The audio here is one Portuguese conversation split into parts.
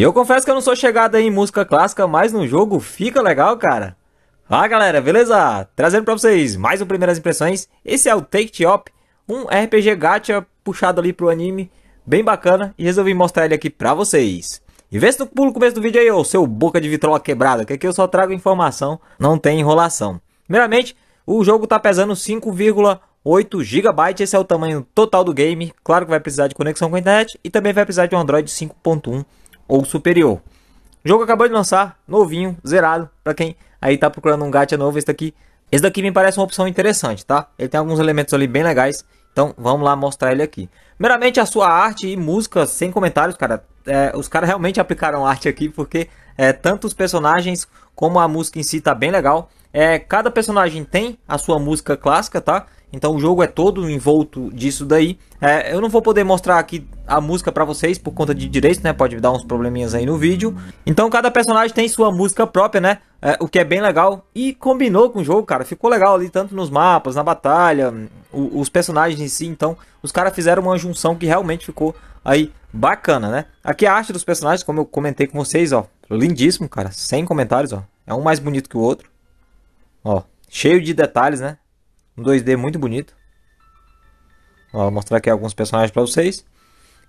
E eu confesso que eu não sou chegado aí em música clássica, mas no jogo fica legal, cara. Fala ah, galera, beleza? Trazendo pra vocês mais um Primeiras Impressões. Esse é o Take Top, um RPG gacha puxado ali pro anime, bem bacana, e resolvi mostrar ele aqui pra vocês. E vê se tu pula o começo do vídeo aí, ô seu boca de vitrola quebrada, que aqui eu só trago informação, não tem enrolação. Primeiramente, o jogo tá pesando 5,8 GB, esse é o tamanho total do game. Claro que vai precisar de conexão com a internet e também vai precisar de um Android 5.1 ou superior. O jogo acabou de lançar, novinho, zerado, para quem aí tá procurando um gacha novo, esse daqui. Esse daqui me parece uma opção interessante, tá? Ele tem alguns elementos ali bem legais, então vamos lá mostrar ele aqui. Primeiramente a sua arte e música, sem comentários, cara. É, os caras realmente aplicaram arte aqui, porque é, tanto os personagens como a música em si tá bem legal. É, cada personagem tem a sua música clássica, tá? Então o jogo é todo envolto disso daí. É, eu não vou poder mostrar aqui a música para vocês por conta de direito, né? Pode dar uns probleminhas aí no vídeo. Então cada personagem tem sua música própria, né? É, o que é bem legal. E combinou com o jogo, cara. Ficou legal ali, tanto nos mapas, na batalha, o, os personagens em si. Então os caras fizeram uma junção que realmente ficou aí bacana, né? Aqui a arte dos personagens, como eu comentei com vocês, ó. Lindíssimo, cara. Sem comentários, ó. É um mais bonito que o outro. Ó, cheio de detalhes, né? Um 2D muito bonito. Ó, vou mostrar aqui alguns personagens para vocês.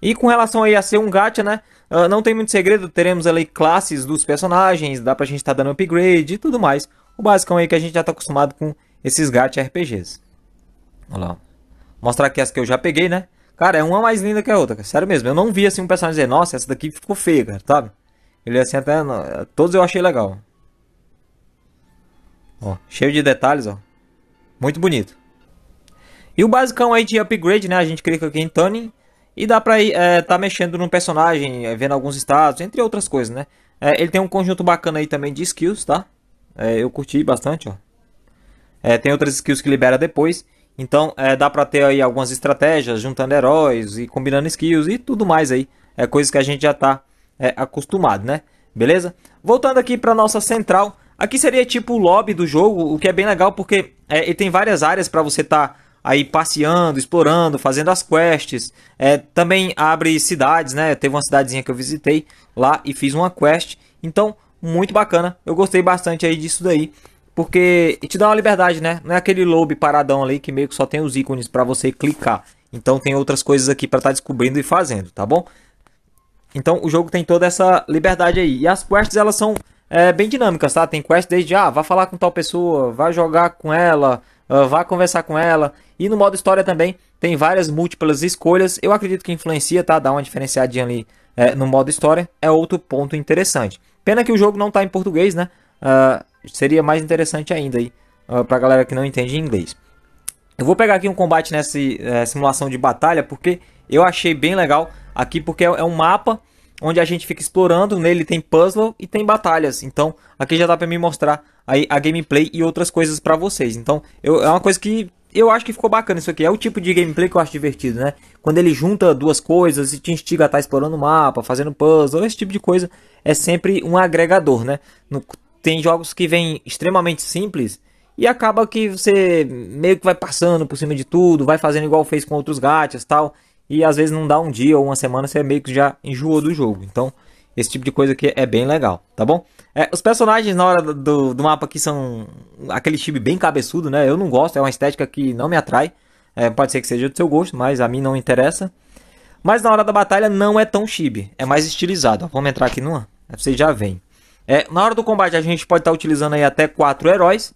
E com relação aí a ser um gacha, né? Uh, não tem muito segredo, teremos ali classes dos personagens, dá pra gente estar tá dando upgrade e tudo mais. O básico aí que a gente já tá acostumado com esses gacha RPGs. Olha lá. Mostrar aqui as que eu já peguei, né? Cara, é uma mais linda que a outra, cara. sério mesmo. Eu não vi assim um personagem dizer, nossa, essa daqui ficou feia, cara, sabe? Ele assim até... Todos eu achei legal. Ó, cheio de detalhes, ó. Muito bonito. E o basicão aí de upgrade, né? A gente clica aqui em Tuning e dá pra ir, é, tá mexendo no personagem, é, vendo alguns status, entre outras coisas, né? É, ele tem um conjunto bacana aí também de skills, tá? É, eu curti bastante, ó. É, tem outras skills que libera depois. Então, dá pra ter aí algumas estratégias, juntando heróis e combinando skills e tudo mais aí. É coisas que a gente já tá acostumado, né? Beleza? Voltando aqui pra nossa central, Aqui seria tipo o lobby do jogo, o que é bem legal porque é, ele tem várias áreas para você estar tá aí passeando, explorando, fazendo as quests. É, também abre cidades, né? Teve uma cidadezinha que eu visitei lá e fiz uma quest. Então, muito bacana. Eu gostei bastante aí disso daí. Porque te dá uma liberdade, né? Não é aquele lobby paradão ali que meio que só tem os ícones para você clicar. Então tem outras coisas aqui para estar tá descobrindo e fazendo, tá bom? Então o jogo tem toda essa liberdade aí. E as quests elas são é, bem dinâmicas, tá? Tem quest desde, ah, vá falar com tal pessoa, vá jogar com ela, uh, vá conversar com ela. E no modo história também tem várias múltiplas escolhas. Eu acredito que influencia, tá? Dá uma diferenciadinha ali é, no modo história. É outro ponto interessante. Pena que o jogo não tá em português, né? Uh, seria mais interessante ainda aí uh, pra galera que não entende inglês. Eu vou pegar aqui um combate nessa uh, simulação de batalha porque eu achei bem legal aqui porque é, é um mapa onde a gente fica explorando, nele tem puzzle e tem batalhas. Então, aqui já dá para me mostrar aí a gameplay e outras coisas para vocês. Então, eu, é uma coisa que eu acho que ficou bacana isso aqui. É o tipo de gameplay que eu acho divertido, né? Quando ele junta duas coisas e te instiga a estar tá explorando o mapa, fazendo puzzle, esse tipo de coisa é sempre um agregador, né? No, tem jogos que vêm extremamente simples e acaba que você meio que vai passando por cima de tudo, vai fazendo igual fez com outros gachas tal. E às vezes não dá um dia ou uma semana, você meio que já enjoou do jogo. Então, esse tipo de coisa aqui é bem legal, tá bom? É, os personagens na hora do, do mapa aqui são aquele time bem cabeçudo, né? Eu não gosto, é uma estética que não me atrai. É, pode ser que seja do seu gosto, mas a mim não interessa. Mas na hora da batalha não é tão chibi, é mais estilizado. vamos entrar aqui numa, é, vocês já veem. É, na hora do combate a gente pode estar tá utilizando aí até 4 heróis.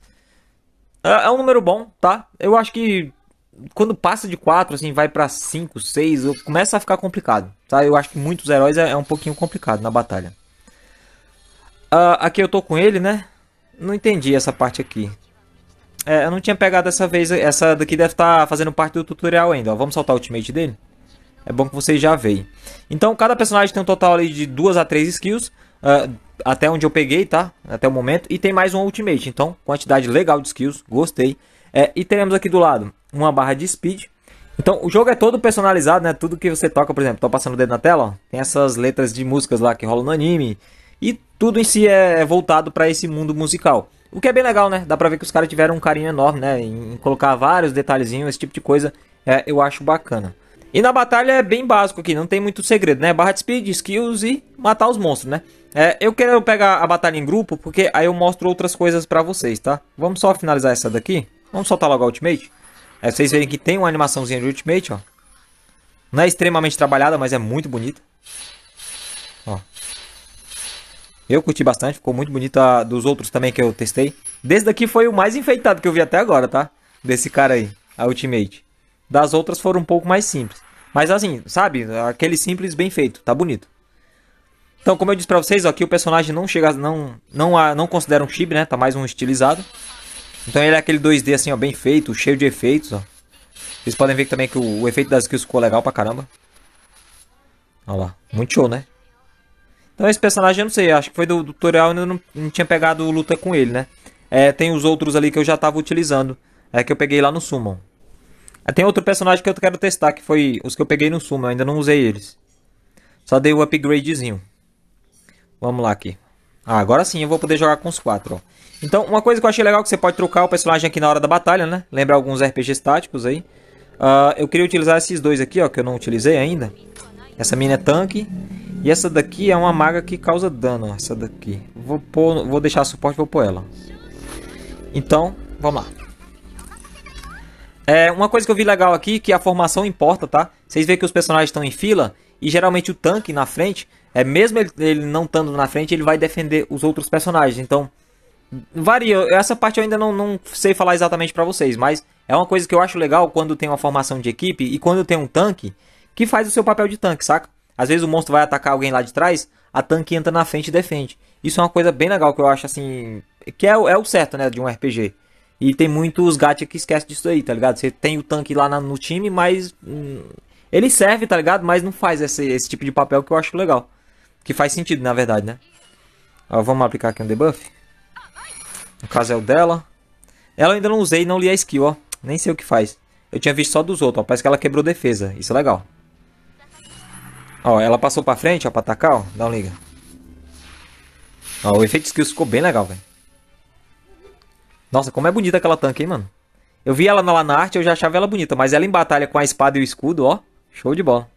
É, é, um número bom, tá? Eu acho que quando passa de 4, assim, vai para 5, 6, começa a ficar complicado, tá? Eu acho que muitos heróis é, é um pouquinho complicado na batalha. Uh, aqui eu tô com ele, né? Não entendi essa parte aqui. É, eu não tinha pegado essa vez, essa daqui deve estar tá fazendo parte do tutorial ainda, ó. Vamos soltar o ultimate dele? É bom que vocês já veem. Então, cada personagem tem um total ali de 2 a 3 skills, uh, até onde eu peguei, tá? Até o momento. E tem mais um ultimate, então, quantidade legal de skills, gostei. É, e teremos aqui do lado uma barra de speed. Então, o jogo é todo personalizado, né? Tudo que você toca, por exemplo, tô passando o dedo na tela, ó, tem essas letras de músicas lá que rolam no anime. E tudo em si é, é voltado para esse mundo musical. O que é bem legal, né? Dá pra ver que os caras tiveram um carinho enorme, né? Em colocar vários detalhezinhos, esse tipo de coisa, é, eu acho bacana. E na batalha é bem básico aqui, não tem muito segredo, né? Barra de speed, skills e matar os monstros, né? É, eu quero pegar a batalha em grupo, porque aí eu mostro outras coisas pra vocês, tá? Vamos só finalizar essa daqui. Vamos soltar logo a Ultimate. Aí é, vocês verem que tem uma animaçãozinha de Ultimate, ó. Não é extremamente trabalhada, mas é muito bonita. Ó. Eu curti bastante, ficou muito bonita dos outros também que eu testei. Desse daqui foi o mais enfeitado que eu vi até agora, tá? Desse cara aí, a Ultimate. Das outras foram um pouco mais simples. Mas assim, sabe? Aquele simples bem feito, tá bonito. Então, como eu disse pra vocês, ó, aqui o personagem não chega, não, não, não considera um chibi, né? Tá mais um estilizado. Então ele é aquele 2D assim, ó, bem feito, cheio de efeitos, ó. Vocês podem ver também que o, o efeito das skills ficou legal pra caramba. Olha lá, muito show, né? Então esse personagem, eu não sei, acho que foi do, do tutorial, eu não, não tinha pegado luta com ele, né? É, tem os outros ali que eu já tava utilizando, é que eu peguei lá no Summon. É, tem outro personagem que eu quero testar, que foi os que eu peguei no Summon, eu ainda não usei eles. Só dei o upgradezinho. Vamos lá aqui. Ah, agora sim eu vou poder jogar com os quatro, ó. Então, uma coisa que eu achei legal é que você pode trocar o personagem aqui na hora da batalha, né? Lembra alguns RPGs táticos aí. Uh, eu queria utilizar esses dois aqui, ó, que eu não utilizei ainda. Essa mina é tanque. E essa daqui é uma maga que causa dano, essa daqui. Vou, pôr, vou deixar suporte, vou pôr ela. Então, vamos lá. É, uma coisa que eu vi legal aqui, que a formação importa, tá? Vocês veem que os personagens estão em fila, e geralmente o tanque na frente, é mesmo ele, ele não estando na frente, ele vai defender os outros personagens. Então, Varia, essa parte eu ainda não, não sei falar exatamente para vocês, mas é uma coisa que eu acho legal quando tem uma formação de equipe e quando tem um tanque que faz o seu papel de tanque, saca? Às vezes o monstro vai atacar alguém lá de trás, a tanque entra na frente e defende. Isso é uma coisa bem legal que eu acho assim. Que é, é o certo, né? De um RPG. E tem muitos gacha que esquece disso aí, tá ligado? Você tem o tanque lá na, no time, mas. Hum, ele serve, tá ligado? Mas não faz esse, esse tipo de papel que eu acho legal. Que faz sentido, na verdade, né? Ó, vamos aplicar aqui um debuff. No caso é o dela. Ela eu ainda não usei, não li a skill, ó. Nem sei o que faz. Eu tinha visto só dos outros, ó. Parece que ela quebrou defesa. Isso é legal. Ó, ela passou pra frente, ó, pra atacar, ó. Dá um liga. Ó, o efeito skill ficou bem legal, velho. Nossa, como é bonita aquela tanque, hein, mano. Eu vi ela lá na arte, eu já achava ela bonita. Mas ela em batalha com a espada e o escudo, ó. Show de bola.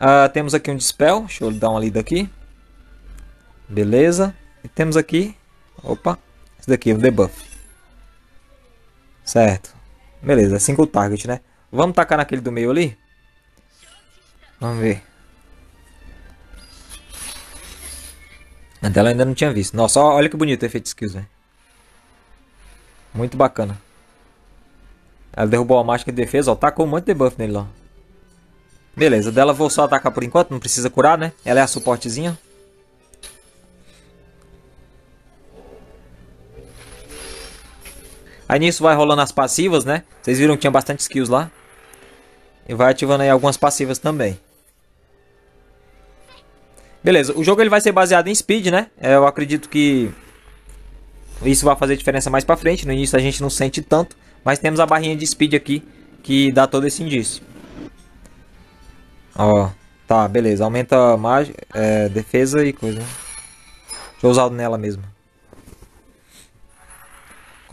Ah, temos aqui um Dispel. Deixa eu dar uma lida aqui. Beleza. E temos aqui... Opa. Isso daqui é o debuff. Certo. Beleza, 5 target, né? Vamos tacar naquele do meio ali? Vamos ver. a dela ainda não tinha visto. Nossa, olha que bonito o efeito de skills, velho. Né? Muito bacana. Ela derrubou a mágica de defesa, ó. Tacou um monte de debuff nele, ó. Beleza, dela vou só atacar por enquanto, não precisa curar, né? Ela é a suportezinha. Aí nisso vai rolando as passivas, né? Vocês viram que tinha bastante skills lá. E vai ativando aí algumas passivas também. Beleza, o jogo ele vai ser baseado em speed, né? É, eu acredito que isso vai fazer diferença mais pra frente. No início a gente não sente tanto. Mas temos a barrinha de speed aqui que dá todo esse indício. Ó, tá, beleza. Aumenta a é, defesa e coisa. Né? Deixa eu usar nela mesmo.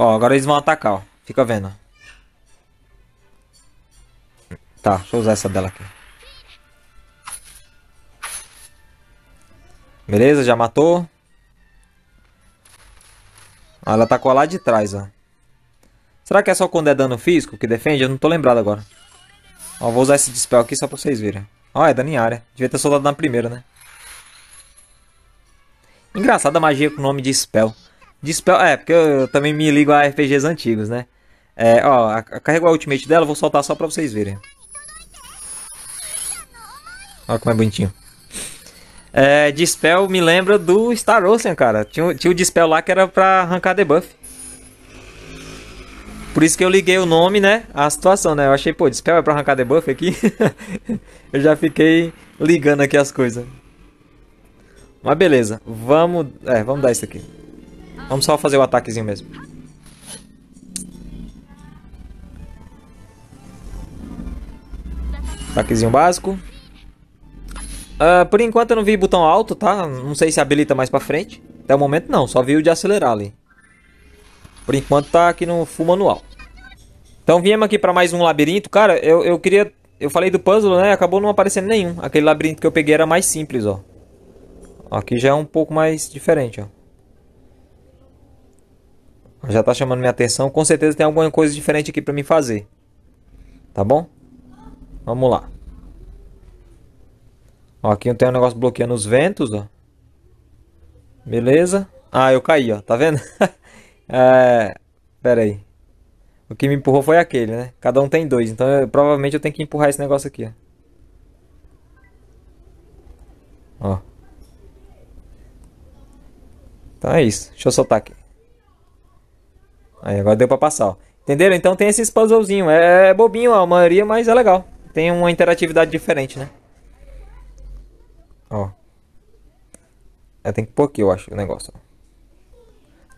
Ó, agora eles vão atacar, ó. Fica vendo. Tá, deixa eu usar essa dela aqui. Beleza, já matou. Ah, ela atacou lá de trás, ó. Será que é só quando é dano físico que defende? Eu não tô lembrado agora. Ó, vou usar esse dispel aqui só pra vocês verem. Ó, é dano em área. Devia ter soltado na primeira, né? Engraçada a magia com o nome de spell. Dispel. É, porque eu também me ligo a RPGs antigos, né? É, ó, a, a, carregou a ultimate dela, vou soltar só pra vocês verem. Olha como é bonitinho. É, Dispel me lembra do Star Ocean, cara. Tinha, tinha o Dispel lá que era pra arrancar debuff. Por isso que eu liguei o nome, né? A situação, né? Eu achei, pô, Dispel é pra arrancar debuff aqui. eu já fiquei ligando aqui as coisas. Mas beleza, vamos, é, vamos dar isso aqui. Vamos só fazer o ataquezinho mesmo. Ataquezinho básico. Uh, por enquanto eu não vi botão alto, tá? Não sei se habilita mais pra frente. Até o momento não, só vi o de acelerar ali. Por enquanto tá aqui no full manual. Então viemos aqui pra mais um labirinto. Cara, eu, eu queria... Eu falei do puzzle, né? Acabou não aparecendo nenhum. Aquele labirinto que eu peguei era mais simples, ó. Aqui já é um pouco mais diferente, ó. Já tá chamando minha atenção. Com certeza tem alguma coisa diferente aqui para mim fazer. Tá bom? Vamos lá. Ó, aqui tenho um negócio bloqueando os ventos, ó. Beleza? Ah, eu caí, ó. Tá vendo? é... Pera aí. O que me empurrou foi aquele, né? Cada um tem dois. Então, eu, provavelmente eu tenho que empurrar esse negócio aqui, ó. Ó. Então é isso. Deixa eu soltar aqui. Aí agora deu pra passar, ó. Entenderam? Então tem esses puzzlezinhos. É, é bobinho a maioria, mas é legal. Tem uma interatividade diferente, né? Ó. É, tem que pôr aqui, eu acho, o negócio.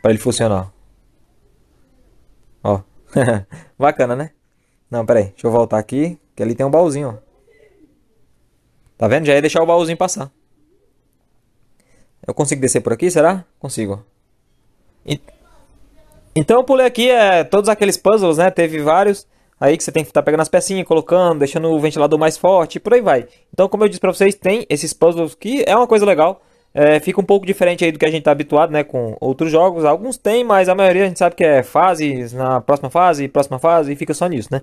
Pra ele funcionar. Ó. Bacana, né? Não, pera aí. Deixa eu voltar aqui. Que ali tem um baúzinho, ó. Tá vendo? Já ia deixar o baúzinho passar. Eu consigo descer por aqui, será? Consigo. E... Então eu pulei aqui é, todos aqueles puzzles, né? Teve vários aí que você tem que estar tá pegando as pecinhas, colocando, deixando o ventilador mais forte e por aí vai. Então, como eu disse pra vocês, tem esses puzzles que é uma coisa legal. É, fica um pouco diferente aí do que a gente tá habituado, né? Com outros jogos. Alguns tem, mas a maioria a gente sabe que é fases, na próxima fase, próxima fase, e fica só nisso, né?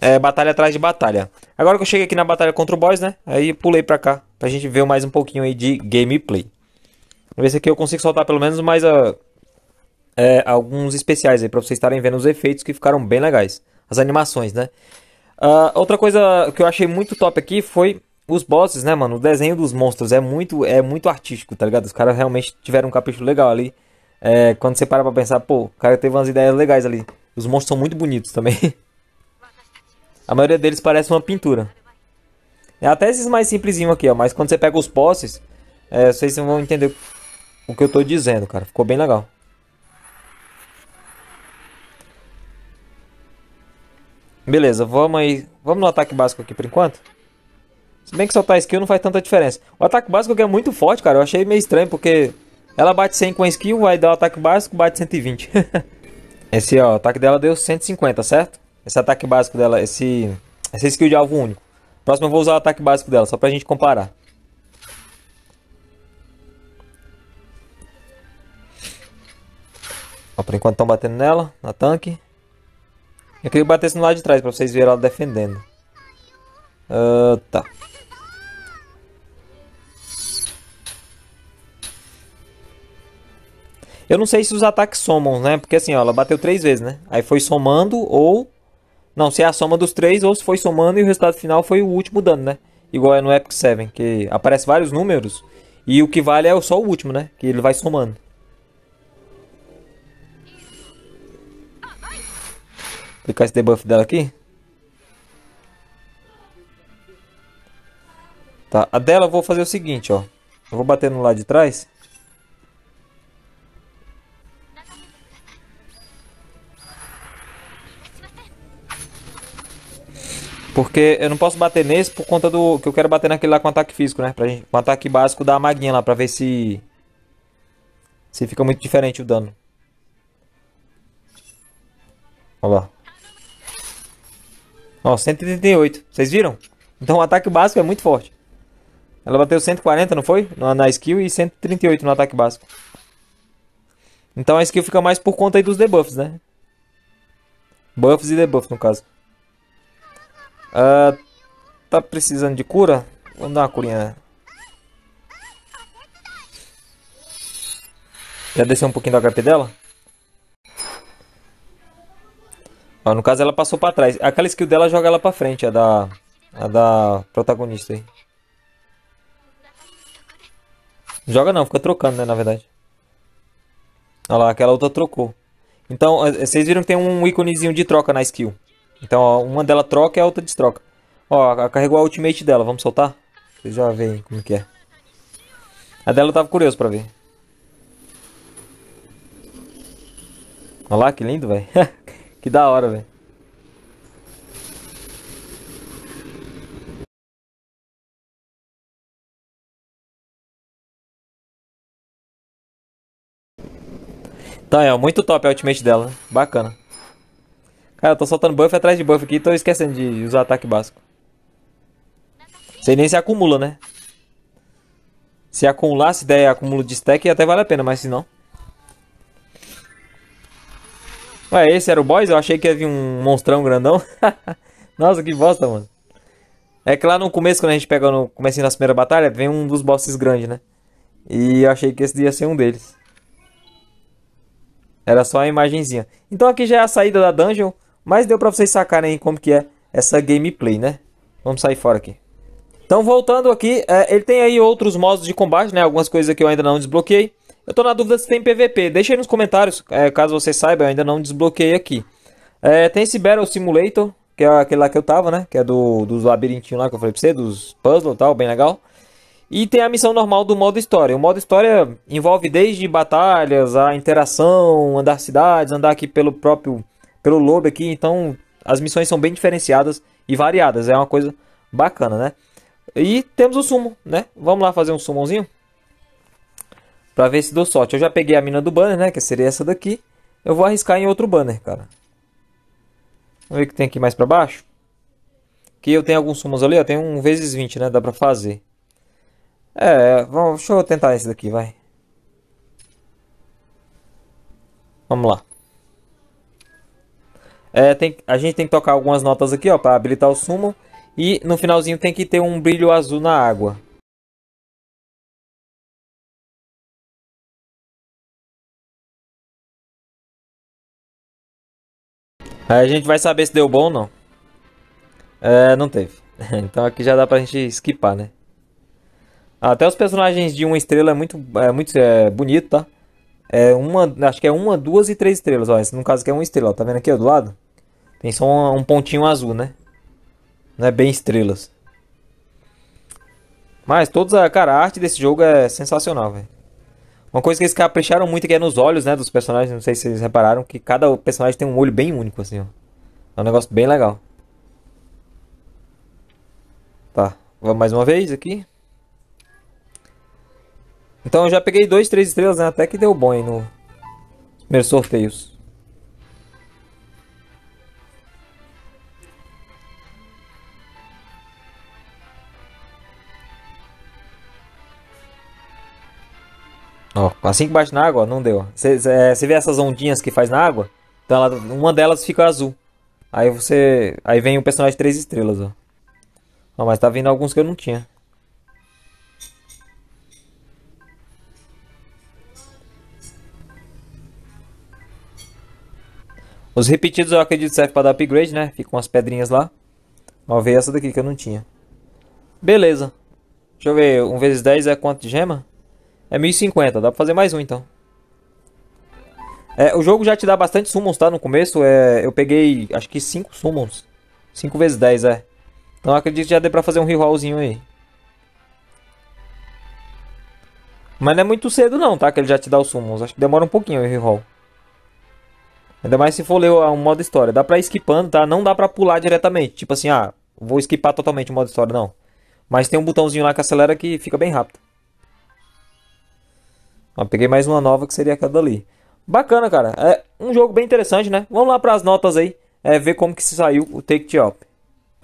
É, batalha atrás de batalha. Agora que eu cheguei aqui na batalha contra o boss, né? Aí pulei pra cá, pra gente ver mais um pouquinho aí de gameplay. Vamos ver se aqui eu consigo soltar pelo menos mais a... Uh é, alguns especiais aí para vocês estarem vendo os efeitos que ficaram bem legais. As animações, né? Uh, outra coisa que eu achei muito top aqui foi os bosses, né, mano? O desenho dos monstros é muito, é muito artístico, tá ligado? Os caras realmente tiveram um capricho legal ali. É, quando você para pra pensar, pô, o cara teve umas ideias legais ali. Os monstros são muito bonitos também. A maioria deles parece uma pintura. É até esses mais simplesinho aqui, ó. Mas quando você pega os bosses, é, vocês vão entender o que eu tô dizendo, cara. Ficou bem legal. Beleza, vamos aí. Vamos no ataque básico aqui por enquanto? Se bem que soltar skill não faz tanta diferença. O ataque básico é muito forte, cara. Eu achei meio estranho, porque ela bate 100 com a skill, vai dar o ataque básico, bate 120. esse, ó, o ataque dela deu 150, certo? Esse ataque básico dela, esse, esse skill de alvo único. Próximo eu vou usar o ataque básico dela, só pra gente comparar. Ó, por enquanto estão batendo nela, na tanque. Eu queria bater no lado de trás pra vocês verem ela defendendo. Uh, tá. Eu não sei se os ataques somam, né? Porque assim, ó, ela bateu três vezes, né? Aí foi somando ou... Não, se é a soma dos três ou se foi somando e o resultado final foi o último dano, né? Igual é no Epic 7, que aparece vários números e o que vale é só o último, né? Que ele vai somando. Aplicar esse debuff dela aqui. Tá, a dela eu vou fazer o seguinte, ó. Eu vou bater no lado de trás. Porque eu não posso bater nesse por conta do... Que eu quero bater naquele lá com ataque físico, né? Pra gente, com ataque básico da maguinha lá, pra ver se... Se fica muito diferente o dano. Olha lá. Ó, 138. Vocês viram? Então o ataque básico é muito forte. Ela bateu 140, não foi? Na skill e 138 no ataque básico. Então a skill fica mais por conta aí dos debuffs, né? Buffs e debuffs, no caso. Uh, tá precisando de cura? Vamos dar uma curinha. Né? Já desceu um pouquinho do HP dela? Ah, no caso ela passou pra trás. Aquela skill dela joga ela pra frente, a da. A da protagonista aí. Joga não, fica trocando, né, na verdade. Olha lá, aquela outra trocou. Então, é, é, vocês viram que tem um íconezinho de troca na skill. Então, ó, uma dela troca e a outra destroca. Ó, carregou a ultimate dela, vamos soltar? Vocês já veem como que é. A dela eu tava curioso pra ver. Olha lá, que lindo, velho. Que da hora, velho. Então é, muito top a ultimate dela. Né? Bacana. Cara, eu tô soltando buff atrás de buff aqui e tô esquecendo de usar ataque básico. Sei nem se acumula, né? Se acumular, se der acúmulo de stack, até vale a pena, mas se não... Ué, esse era o boss? Eu achei que ia vir um monstrão grandão. Nossa, que bosta, mano. É que lá no começo, quando a gente pega no começo da primeira batalha, vem um dos bosses grandes, né? E eu achei que esse ia ser um deles. Era só a imagenzinha. Então aqui já é a saída da dungeon, mas deu pra vocês sacarem como que é essa gameplay, né? Vamos sair fora aqui. Então voltando aqui, é, ele tem aí outros modos de combate, né? Algumas coisas que eu ainda não desbloqueei. Eu tô na dúvida se tem PVP. Deixa aí nos comentários, é, caso você saiba, eu ainda não desbloqueei aqui. É, tem esse Battle Simulator, que é aquele lá que eu tava, né? Que é do, dos labirintinhos lá que eu falei pra você, dos puzzles e tal, bem legal. E tem a missão normal do modo história. O modo história envolve desde batalhas, a interação, andar cidades, andar aqui pelo próprio pelo lobo aqui. Então as missões são bem diferenciadas e variadas. É uma coisa bacana, né? E temos o sumo, né? Vamos lá fazer um sumonzinho. Pra ver se dou sorte. Eu já peguei a mina do banner, né? Que seria essa daqui. Eu vou arriscar em outro banner, cara. Vamos ver o que tem aqui mais pra baixo. Que eu tenho alguns sumos ali, ó. Tem um vezes 20, né? Dá pra fazer. É, vamos, deixa eu tentar esse daqui, vai. Vamos lá. É, tem, a gente tem que tocar algumas notas aqui, ó, pra habilitar o sumo. E no finalzinho tem que ter um brilho azul na água. Aí a gente vai saber se deu bom ou não. É, não teve. então aqui já dá pra gente skipar, né? Até os personagens de uma estrela é muito, é muito é, bonito, tá? É uma, acho que é uma, duas e três estrelas, ó. Esse, no caso aqui é uma estrela, ó. Tá vendo aqui ó, do lado? Tem só um, um pontinho azul, né? Não é bem estrelas. Mas todos, a, é, cara, a arte desse jogo é sensacional, velho. Uma coisa que eles capricharam muito que é nos olhos, né, dos personagens, não sei se vocês repararam, que cada personagem tem um olho bem único, assim, ó. É um negócio bem legal. Tá, vamos mais uma vez aqui. Então eu já peguei dois, três estrelas, né, até que deu bom aí no... Primeiros sorteios. Ó, assim que bate na água, não deu. Você é, vê essas ondinhas que faz na água? Então ela, uma delas fica azul. Aí você. Aí vem o personagem três estrelas, ó. ó. Mas tá vindo alguns que eu não tinha. Os repetidos eu acredito serve pra dar upgrade, né? Ficam umas pedrinhas lá. Mas veio essa daqui que eu não tinha. Beleza. Deixa eu ver. 1 vezes 10 é quanto de gema? É 1050, dá pra fazer mais um então. É, o jogo já te dá bastante summons, tá? No começo, é, eu peguei acho que 5 summons. 5 vezes 10, é. Então acredito que já dê pra fazer um rerollzinho aí. Mas não é muito cedo não, tá? Que ele já te dá os summons. Acho que demora um pouquinho o reroll. Ainda mais se for ler o modo história. Dá pra ir skipando, tá? Não dá pra pular diretamente. Tipo assim, ah, vou skipar totalmente o modo história, não. Mas tem um botãozinho lá que acelera que fica bem rápido peguei mais uma nova que seria aquela ali. Bacana, cara. É um jogo bem interessante, né? Vamos lá para as notas aí. É, ver como que se saiu o Take It Up.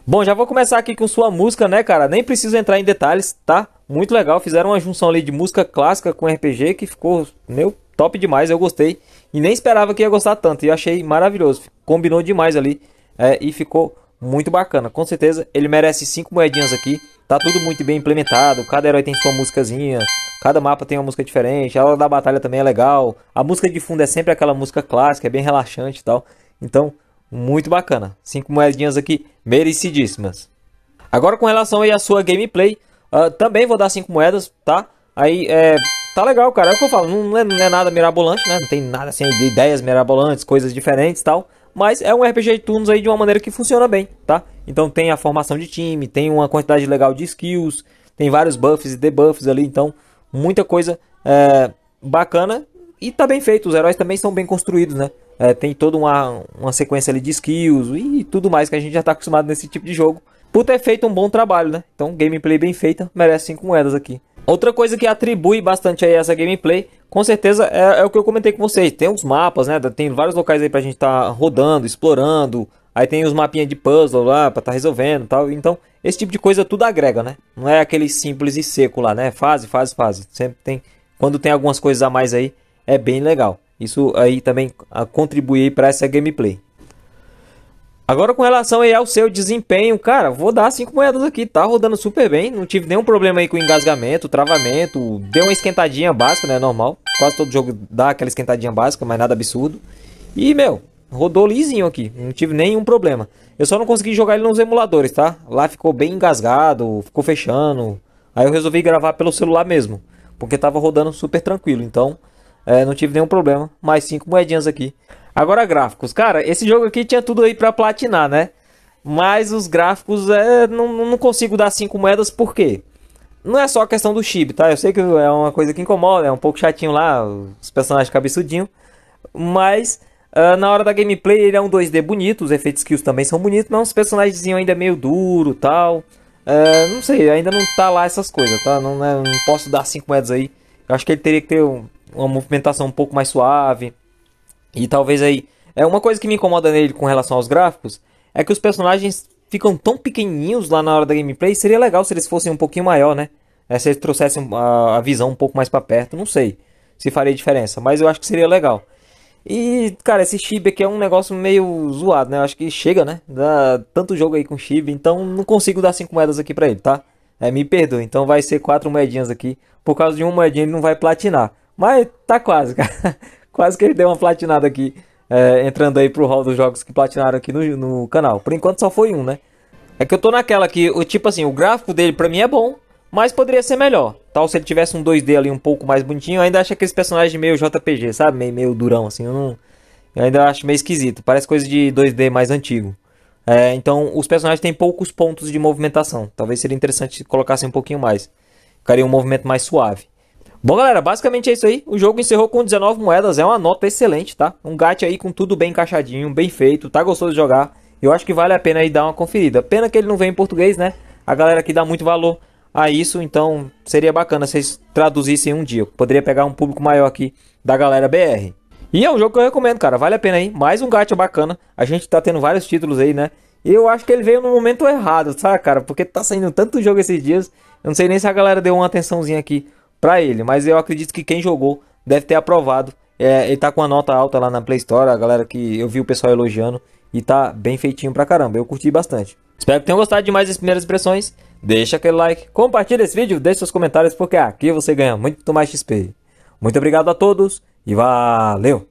Bom, já vou começar aqui com sua música, né, cara? Nem preciso entrar em detalhes, tá? Muito legal. Fizeram uma junção ali de música clássica com RPG que ficou, meu, top demais. Eu gostei. E nem esperava que ia gostar tanto. E achei maravilhoso. Combinou demais ali. É, e ficou muito bacana. Com certeza ele merece cinco moedinhas aqui. Tá tudo muito bem implementado, cada herói tem sua músicazinha cada mapa tem uma música diferente, a hora da batalha também é legal. A música de fundo é sempre aquela música clássica, é bem relaxante e tal. Então, muito bacana. Cinco moedinhas aqui, merecidíssimas. Agora com relação aí à sua gameplay, uh, também vou dar cinco moedas, tá? Aí, é, tá legal, cara. É o que eu falo, não é, não é nada mirabolante, né? Não tem nada assim, de ideias mirabolantes, coisas diferentes e tal mas é um RPG de turnos aí de uma maneira que funciona bem, tá? Então tem a formação de time, tem uma quantidade legal de skills, tem vários buffs e debuffs ali, então muita coisa é, bacana e tá bem feito, os heróis também são bem construídos, né? É, tem toda uma, uma sequência ali de skills e tudo mais que a gente já tá acostumado nesse tipo de jogo. Por ter feito um bom trabalho, né? Então, gameplay bem feita, merece 5 moedas aqui. Outra coisa que atribui bastante aí essa gameplay, com certeza é, é, o que eu comentei com vocês. Tem os mapas, né? Tem vários locais aí pra gente estar tá rodando, explorando. Aí tem os mapinhas de puzzle lá pra estar tá resolvendo tal. Então, esse tipo de coisa tudo agrega, né? Não é aquele simples e seco lá, né? Fase, fase, fase. Sempre tem. Quando tem algumas coisas a mais aí, é bem legal. Isso aí também ah, contribui para essa gameplay. Agora com relação aí ao seu desempenho, cara, vou dar 5 moedas aqui, tá rodando super bem, não tive nenhum problema aí com engasgamento, travamento, deu uma esquentadinha básica, né, normal, quase todo jogo dá aquela esquentadinha básica, mas nada absurdo, e, meu, rodou lisinho aqui, não tive nenhum problema, eu só não consegui jogar ele nos emuladores, tá, lá ficou bem engasgado, ficou fechando, aí eu resolvi gravar pelo celular mesmo, porque tava rodando super tranquilo, então, é, não tive nenhum problema, mais 5 moedinhas aqui, Agora gráficos, cara, esse jogo aqui tinha tudo aí para platinar, né? Mas os gráficos, é, não, não consigo dar cinco moedas, por quê? Não é só a questão do chip, tá? Eu sei que é uma coisa que incomoda, é um pouco chatinho lá, os personagens cabeçudinho. Mas uh, na hora da gameplay ele é um 2D bonito, os efeitos skills também são bonitos, mas os personagens ainda meio duro tal. Uh, não sei, ainda não tá lá essas coisas, tá? Não, né, não posso dar cinco moedas aí. Eu acho que ele teria que ter um, uma movimentação um pouco mais suave e talvez aí. É uma coisa que me incomoda nele com relação aos gráficos é que os personagens ficam tão pequenininhos lá na hora da gameplay. Seria legal se eles fossem um pouquinho maior, né? É, se eles trouxessem a, a visão um pouco mais para perto. Não sei se faria diferença, mas eu acho que seria legal. E, cara, esse Chibi aqui é um negócio meio zoado, né? Eu acho que chega, né? Dá tanto jogo aí com Chibi, então não consigo dar 5 moedas aqui pra ele, tá? É, me perdoe. Então vai ser 4 moedinhas aqui. Por causa de uma moedinha ele não vai platinar. Mas tá quase, cara. Quase que ele deu uma platinada aqui. É, entrando aí pro hall dos jogos que platinaram aqui no, no canal. Por enquanto só foi um, né? É que eu tô naquela que, o, tipo assim, o gráfico dele pra mim é bom, mas poderia ser melhor. Tal, se ele tivesse um 2D ali um pouco mais bonitinho, eu ainda acho aqueles personagens meio JPG, sabe? Meio, meio durão, assim, eu não... Eu ainda acho meio esquisito, parece coisa de 2D mais antigo. É, então, os personagens têm poucos pontos de movimentação. Talvez seria interessante colocassem um pouquinho mais. Ficaria um movimento mais suave. Bom, galera, basicamente é isso aí. O jogo encerrou com 19 moedas, é uma nota excelente, tá? Um gat aí com tudo bem encaixadinho, bem feito, tá gostoso de jogar. Eu acho que vale a pena aí dar uma conferida. Pena que ele não vem em português, né? A galera aqui dá muito valor a isso, então seria bacana se vocês traduzissem um dia. Eu poderia pegar um público maior aqui da galera BR. E é um jogo que eu recomendo, cara. Vale a pena aí. Mais um gacha bacana. A gente tá tendo vários títulos aí, né? E eu acho que ele veio no momento errado, sabe, cara? Porque tá saindo tanto jogo esses dias. Eu não sei nem se a galera deu uma atençãozinha aqui para ele. Mas eu acredito que quem jogou deve ter aprovado. É, ele tá com a nota alta lá na Play Store, a galera que eu vi o pessoal elogiando. E tá bem feitinho pra caramba, eu curti bastante. Espero que tenham gostado de mais as primeiras impressões. Deixa aquele like, compartilha esse vídeo, deixa seus comentários, porque aqui você ganha muito mais XP. Muito obrigado a todos e valeu!